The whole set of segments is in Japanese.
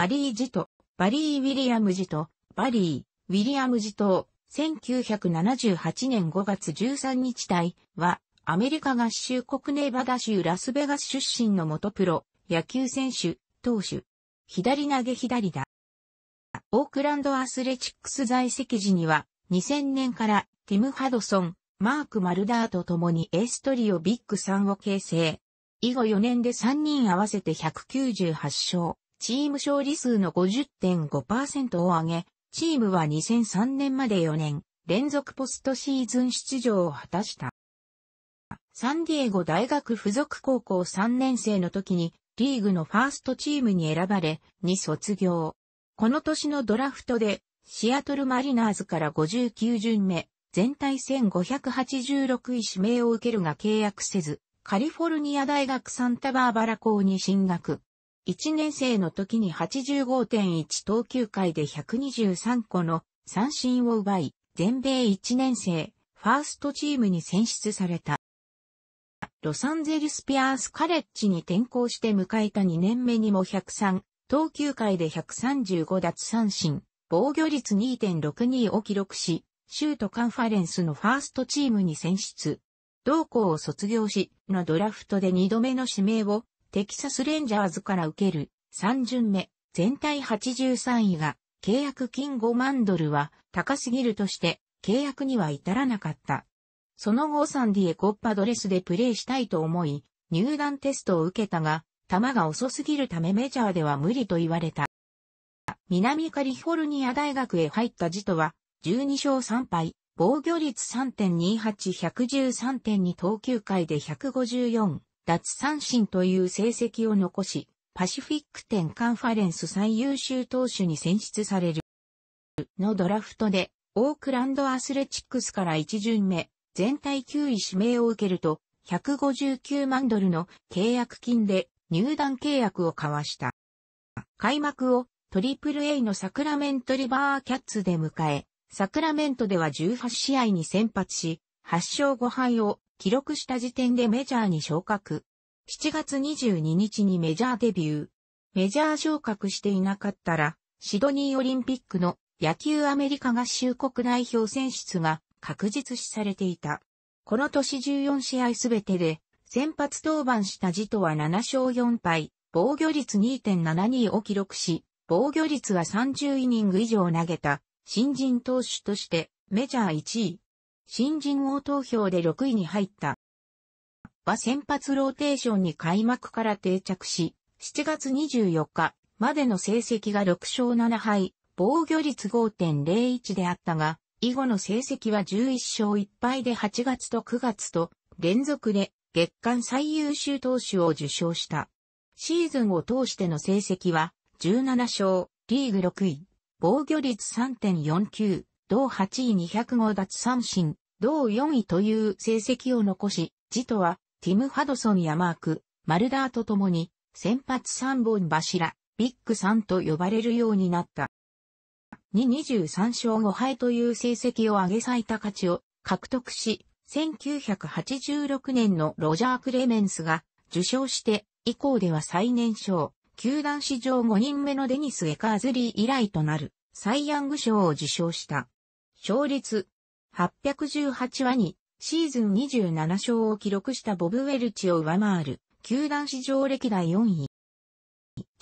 バリー・ジト、バリー・ウィリアム・ジト、バリー・ウィリアム・ジト、1978年5月13日隊は、アメリカ合衆国ネバダ州ラスベガス出身の元プロ、野球選手、投手、左投げ左だ。オークランドアスレチックス在籍時には、2000年からティム・ハドソン、マーク・マルダーと共にエーストリオビッグ3を形成。以後4年で3人合わせて198勝。チーム勝利数の50.5%を上げ、チームは2003年まで4年連続ポストシーズン出場を果たした。サンディエゴ大学附属高校3年生の時にリーグのファーストチームに選ばれ、に卒業。この年のドラフトでシアトルマリナーズから59巡目、全体1586位指名を受けるが契約せず、カリフォルニア大学サンタバーバラ校に進学。1年生の時に85.1投球回で123個の三振を奪い、全米1年生、ファーストチームに選出された。ロサンゼルスピアースカレッジに転校して迎えた2年目にも103、投球回で135奪三振、防御率2.62を記録し、シュートカンファレンスのファーストチームに選出。同校を卒業し、のドラフトで2度目の指名をテキサスレンジャーズから受ける3巡目、全体83位が、契約金5万ドルは高すぎるとして、契約には至らなかった。その後サンディエコッパドレスでプレーしたいと思い、入団テストを受けたが、球が遅すぎるためメジャーでは無理と言われた。南カリフォルニア大学へ入ったジトは、12勝3敗、防御率3.28113.2投球回で154、奪三振という成績を残し、パシフィック10カンファレンス最優秀投手に選出される。のドラフトで、オークランドアスレチックスから1巡目、全体9位指名を受けると、159万ドルの契約金で入団契約を交わした。開幕をトリプル a のサクラメントリバーキャッツで迎え、サクラメントでは18試合に先発し、8勝5敗を記録した時点でメジャーに昇格。7月22日にメジャーデビュー。メジャー昇格していなかったら、シドニーオリンピックの野球アメリカ合衆国代表選出が確実視されていた。この年14試合すべてで、先発登板した時とは7勝4敗、防御率2.72を記録し、防御率は30イニング以上投げた、新人投手としてメジャー1位、新人王投票で6位に入った。は先発ローテーションに開幕から定着し、7月24日までの成績が6勝7敗、防御率5.01であったが、以後の成績は11勝1敗で8月と9月と連続で月間最優秀投手を受賞した。シーズンを通しての成績は17勝、リーグ6位、防御率3.49、同8位205奪三振、同4位という成績を残し、ジトは、ティム・ハドソンやマーク、マルダーと共に、先発三本柱、ビッグ3と呼ばれるようになった。2 23勝5敗という成績を上げ最多価値を獲得し、1986年のロジャー・クレメンスが受賞して以降では最年少、球団史上5人目のデニス・エカーズリー以来となるサイ・ヤング賞を受賞した。勝率818話にシーズン27勝を記録したボブ・ウェルチを上回る球団史上歴代4位。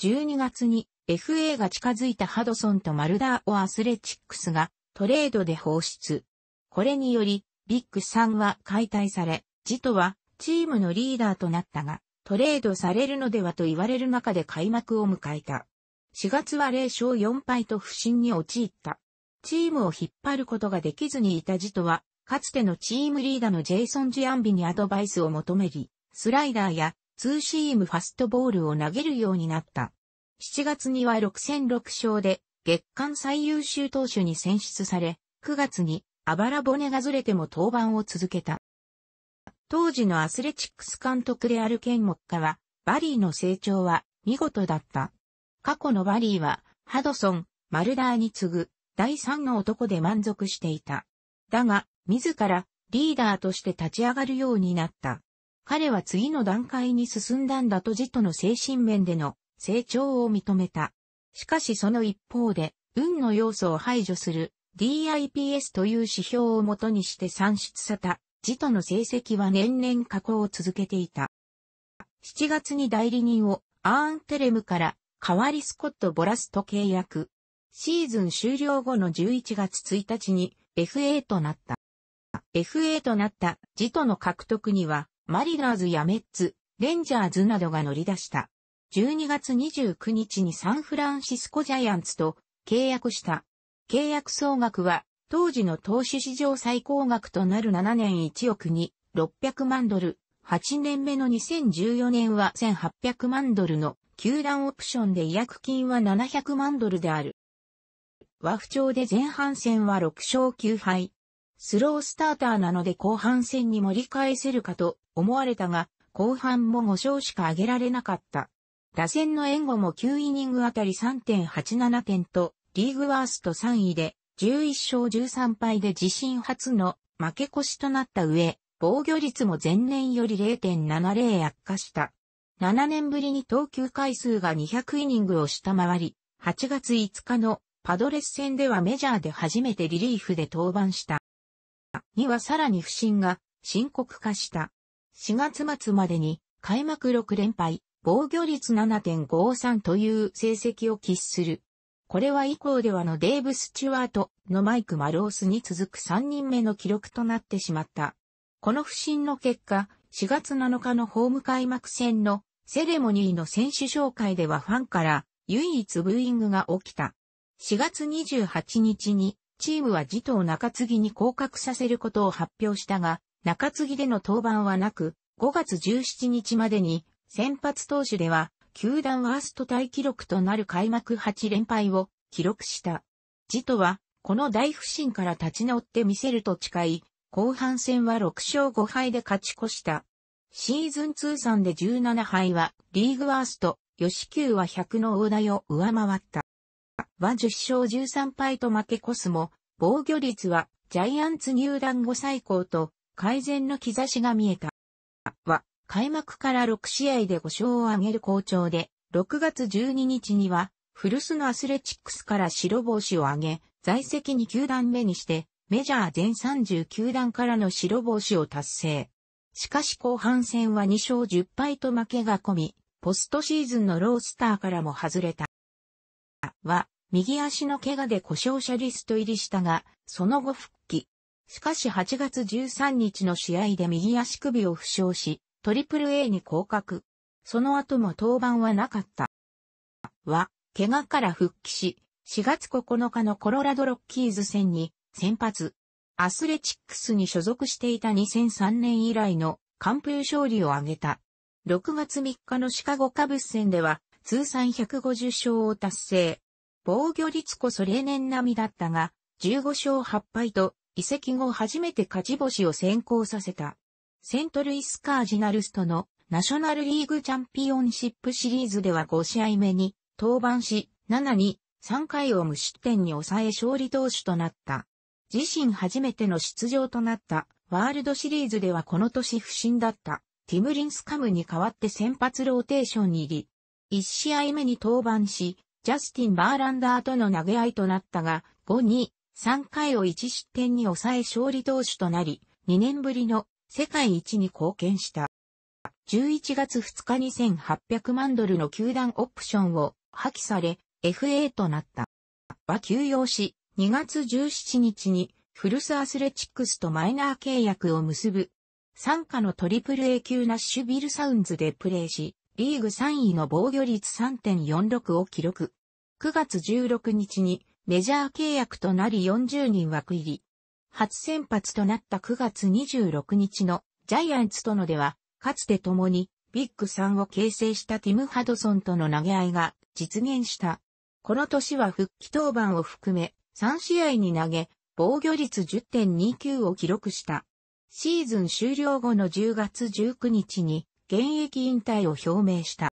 12月に FA が近づいたハドソンとマルダーをアスレチックスがトレードで放出。これによりビッグ3は解体され、ジトはチームのリーダーとなったが、トレードされるのではと言われる中で開幕を迎えた。4月は0勝4敗と不振に陥った。チームを引っ張ることができずにいたジトは、かつてのチームリーダーのジェイソン・ジアンビにアドバイスを求めり、スライダーやツーシームファストボールを投げるようになった。7月には6戦6勝で月間最優秀投手に選出され、9月にあばら骨がずれても登板を続けた。当時のアスレチックス監督であるケン・モッカは、バリーの成長は見事だった。過去のバリーは、ハドソン、マルダーに次ぐ第三の男で満足していた。だが、自らリーダーとして立ち上がるようになった。彼は次の段階に進んだんだとジトの精神面での成長を認めた。しかしその一方で、運の要素を排除する DIPS という指標をもとにして算出された、ジトの成績は年々下降を続けていた。7月に代理人をアーンテレムから代わりスコット・ボラスと契約。シーズン終了後の11月1日に FA となった。FA となったジトの獲得にはマリナーズやメッツ、レンジャーズなどが乗り出した。12月29日にサンフランシスコジャイアンツと契約した。契約総額は当時の投資史上最高額となる7年1億に600万ドル、8年目の2014年は1800万ドルの球団オプションで違約金は700万ドルである。和府町で前半戦は6勝9敗。スロースターターなので後半戦に盛り返せるかと思われたが、後半も5勝しか挙げられなかった。打線の援護も9イニングあたり3.87点と、リーグワースト3位で、11勝13敗で自身初の負け越しとなった上、防御率も前年より0.70悪化した。7年ぶりに投球回数が200イニングを下回り、8月5日のパドレス戦ではメジャーで初めてリリーフで登板した。にはさらに不振が深刻化した。4月末までに開幕6連敗、防御率7.53という成績を喫する。これは以降ではのデーブ・スチュワートのマイク・マロースに続く3人目の記録となってしまった。この不振の結果、4月7日のホーム開幕戦のセレモニーの選手紹介ではファンから唯一ブーイングが起きた。4月28日にチームは自頭中継ぎに降格させることを発表したが、中継ぎでの登板はなく、5月17日までに先発投手では球団ワーストタイ記録となる開幕8連敗を記録した。自トはこの大不振から立ち直ってみせると誓い、後半戦は6勝5敗で勝ち越した。シーズン通算で17敗はリーグワースト、吉球は100の大台を上回った。は10勝13敗と負け越すも、防御率はジャイアンツ入団後最高と改善の兆しが見えた。は、開幕から6試合で5勝を挙げる好調で、6月12日には、古巣のアスレチックスから白星を挙げ、在籍に球団目にして、メジャー全39団からの白星を達成。しかし後半戦は2勝10敗と負けが込み、ポストシーズンのロースターからも外れた。は、右足の怪我で故障者リスト入りしたが、その後復帰。しかし8月13日の試合で右足首を負傷し、トリプル a に降格。その後も登板はなかった。は、怪我から復帰し、4月9日のコロラドロッキーズ戦に先発。アスレチックスに所属していた2003年以来の完封勝利を挙げた。6月3日のシカゴカブス戦では通算150勝を達成。防御率こそ例年並みだったが、15勝8敗と、移籍後初めて勝ち星を先行させた。セントルイスカージナルスとのナショナルリーグチャンピオンシップシリーズでは5試合目に登板し、7に3回を無失点に抑え勝利投手となった。自身初めての出場となったワールドシリーズではこの年不振だったティムリンスカムに代わって先発ローテーションに入り、1試合目に登板し、ジャスティン・バーランダーとの投げ合いとなったが、5、2、3回を1失点に抑え勝利投手となり、2年ぶりの世界一に貢献した。11月2日に1800万ドルの球団オプションを破棄され、FA となった。は休養し、2月17日にフルスアスレチックスとマイナー契約を結ぶ。参加のトリプル A 級ナッシュビルサウンズでプレーし、リーグ3位の防御率3.46を記録。9月16日にメジャー契約となり40人枠入り。初先発となった9月26日のジャイアンツとのでは、かつて共にビッグ3を形成したティム・ハドソンとの投げ合いが実現した。この年は復帰登板を含め3試合に投げ、防御率10.29を記録した。シーズン終了後の10月19日に現役引退を表明した。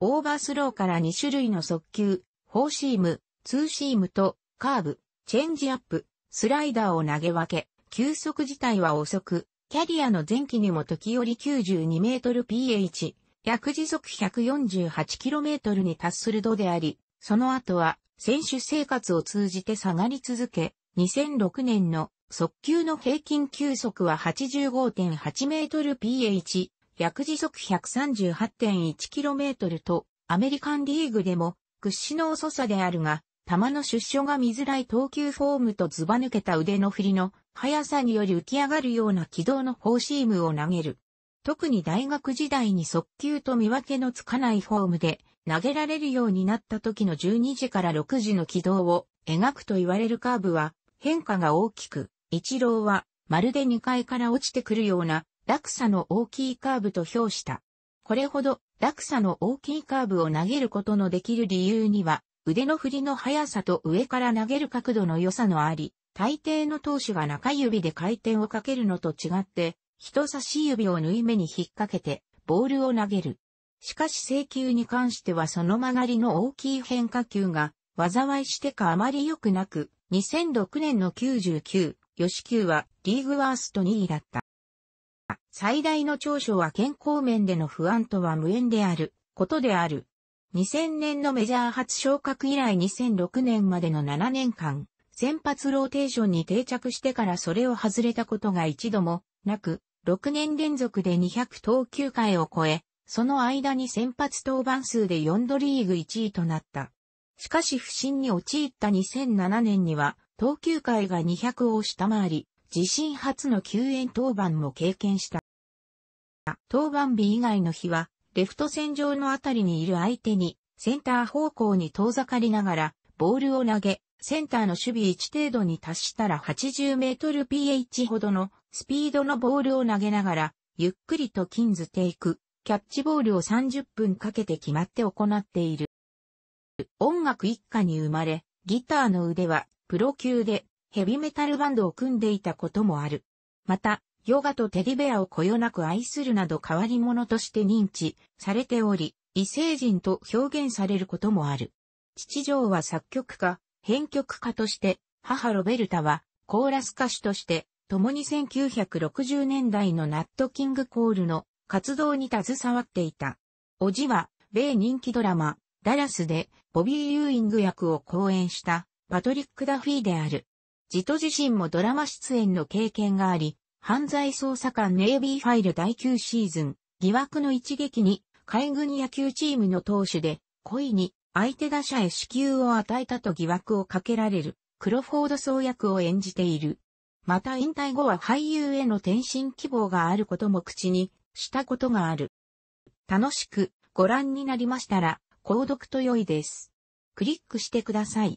オーバースローから2種類の速球、フォーシーム、ツーシームと、カーブ、チェンジアップ、スライダーを投げ分け、球速自体は遅く、キャリアの前期にも時折92メートル PH、約時速148 km に達する度であり、その後は選手生活を通じて下がり続け、2006年の速球の平均球速は85.8メートル PH、約時速 138.1km と、アメリカンリーグでも屈指の遅さであるが、球の出所が見づらい投球フォームとずば抜けた腕の振りの速さにより浮き上がるような軌道のフォーシームを投げる。特に大学時代に速球と見分けのつかないフォームで投げられるようになった時の12時から6時の軌道を描くと言われるカーブは変化が大きく、一郎はまるで2階から落ちてくるような落差の大きいカーブと評した。これほど落差の大きいカーブを投げることのできる理由には、腕の振りの速さと上から投げる角度の良さのあり、大抵の投手が中指で回転をかけるのと違って、人差し指を縫い目に引っ掛けて、ボールを投げる。しかし請球に関してはその曲がりの大きい変化球が、災いしてかあまり良くなく、2006年の99、吉球はリーグワースト2位だった。最大の長所は健康面での不安とは無縁であることである。2000年のメジャー初昇格以来2006年までの7年間、先発ローテーションに定着してからそれを外れたことが一度もなく、6年連続で200投球回を超え、その間に先発登板数で4度リーグ1位となった。しかし不振に陥った2007年には、投球回が200を下回り、自身初の救援登板も経験した。登板日以外の日は、レフト線上のあたりにいる相手に、センター方向に遠ざかりながら、ボールを投げ、センターの守備位置程度に達したら80メートル ph ほどのスピードのボールを投げながら、ゆっくりと金ズテイク、キャッチボールを30分かけて決まって行っている。音楽一家に生まれ、ギターの腕はプロ級でヘビメタルバンドを組んでいたこともある。また、ヨガとテディベアをこよなく愛するなど変わり者として認知されており、異星人と表現されることもある。父上は作曲家、編曲家として、母ロベルタはコーラス歌手として、共に1960年代のナットキングコールの活動に携わっていた。おじは、米人気ドラマ、ダラスで、ボビー・ユーイング役を講演した、パトリック・ダフィーである。ジト自身もドラマ出演の経験があり、犯罪捜査官ネイビーファイル第9シーズン、疑惑の一撃に、海軍野球チームの投手で、故意に相手打者へ支給を与えたと疑惑をかけられる、クロフォード総役を演じている。また引退後は俳優への転身希望があることも口にしたことがある。楽しくご覧になりましたら、購読と良いです。クリックしてください。